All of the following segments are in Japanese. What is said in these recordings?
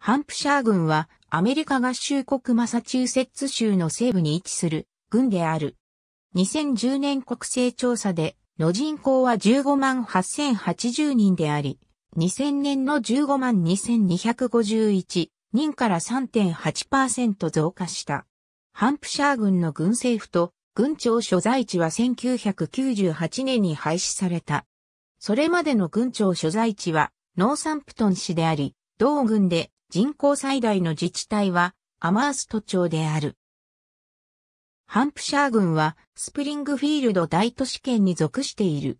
ハンプシャー軍はアメリカ合衆国マサチューセッツ州の西部に位置する軍である。2010年国勢調査での人口は15万8080人であり、2000年の15万2251人から3.8%増加した。ハンプシャー軍の軍政府と軍庁所在地は1998年に廃止された。それまでの軍庁所在地はノーサンプトン市であり、同軍で人口最大の自治体はアマースト町である。ハンプシャー郡はスプリングフィールド大都市圏に属している。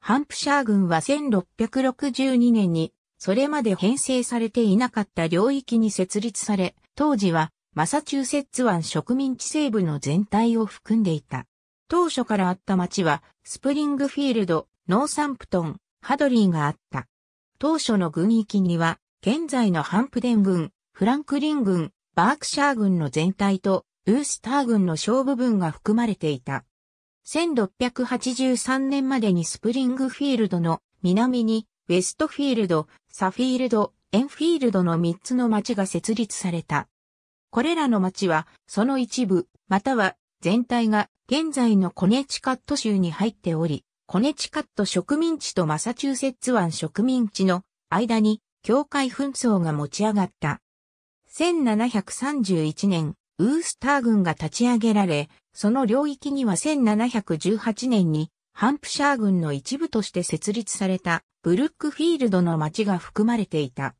ハンプシャー郡は1662年にそれまで編成されていなかった領域に設立され、当時はマサチューセッツ湾植民地西部の全体を含んでいた。当初からあった町はスプリングフィールド、ノーサンプトン、ハドリーがあった。当初の軍域には現在のハンプデン軍、フランクリン軍、バークシャー軍の全体と、ウースター軍の小部分が含まれていた。1683年までにスプリングフィールドの南に、ウェストフィールド、サフィールド、エンフィールドの3つの町が設立された。これらの町は、その一部、または全体が現在のコネチカット州に入っており、コネチカット植民地とマサチューセッツ湾植民地の間に境界紛争が持ち上がった。1731年、ウースター軍が立ち上げられ、その領域には1718年にハンプシャー軍の一部として設立されたブルックフィールドの町が含まれていた。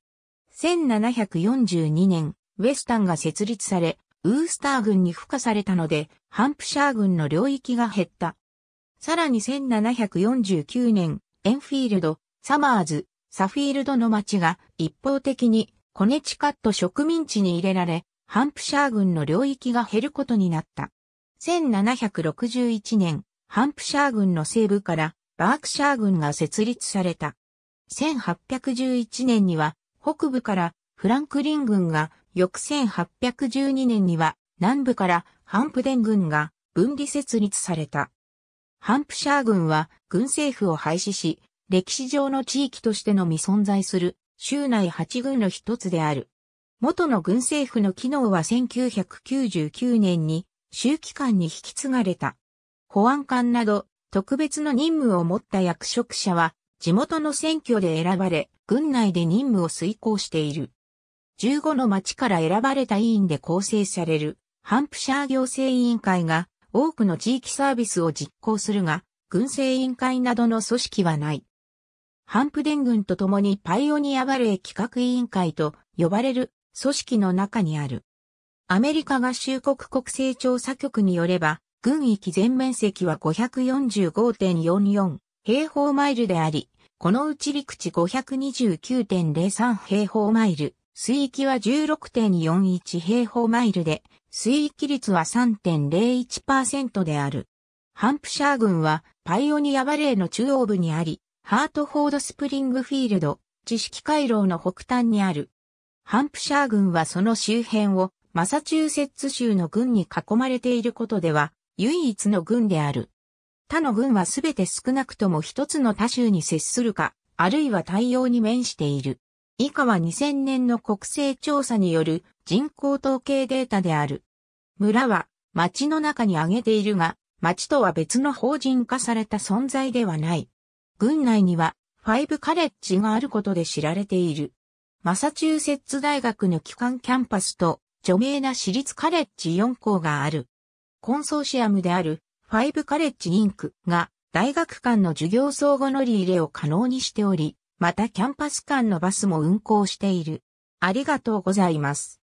1742年、ウェスタンが設立され、ウースター軍に付加されたので、ハンプシャー軍の領域が減った。さらに1749年、エンフィールド、サマーズ、サフィールドの町が一方的にコネチカット植民地に入れられ、ハンプシャー軍の領域が減ることになった。1761年、ハンプシャー軍の西部からバークシャー軍が設立された。1811年には北部からフランクリン軍が、翌1812年には南部からハンプデン軍が分離設立された。ハンプシャー軍は軍政府を廃止し、歴史上の地域としてのみ存在する、州内8軍の一つである。元の軍政府の機能は1999年に、州機関に引き継がれた。保安官など、特別の任務を持った役職者は、地元の選挙で選ばれ、軍内で任務を遂行している。15の町から選ばれた委員で構成される、ハンプシャー行政委員会が、多くの地域サービスを実行するが、軍政委員会などの組織はない。ハンプデン軍と共にパイオニアバレー企画委員会と呼ばれる組織の中にある。アメリカ合衆国国勢調査局によれば、軍域全面積は545.44平方マイルであり、このうち陸地529.03平方マイル、水域は16.41平方マイルで、水域率は3.01%である。ハンプシャー軍はパイオニアバレーの中央部にあり、ハートフォードスプリングフィールド、知識回廊の北端にある。ハンプシャー軍はその周辺をマサチューセッツ州の軍に囲まれていることでは唯一の軍である。他の軍はすべて少なくとも一つの他州に接するか、あるいは対応に面している。以下は2000年の国勢調査による人口統計データである。村は町の中に挙げているが、町とは別の法人化された存在ではない。郡内にはファイブカレッジがあることで知られている。マサチューセッツ大学の基幹キャンパスと著名な私立カレッジ4校がある。コンソーシアムであるファイブカレッジインクが大学間の授業相互乗り入れを可能にしており、またキャンパス間のバスも運行している。ありがとうございます。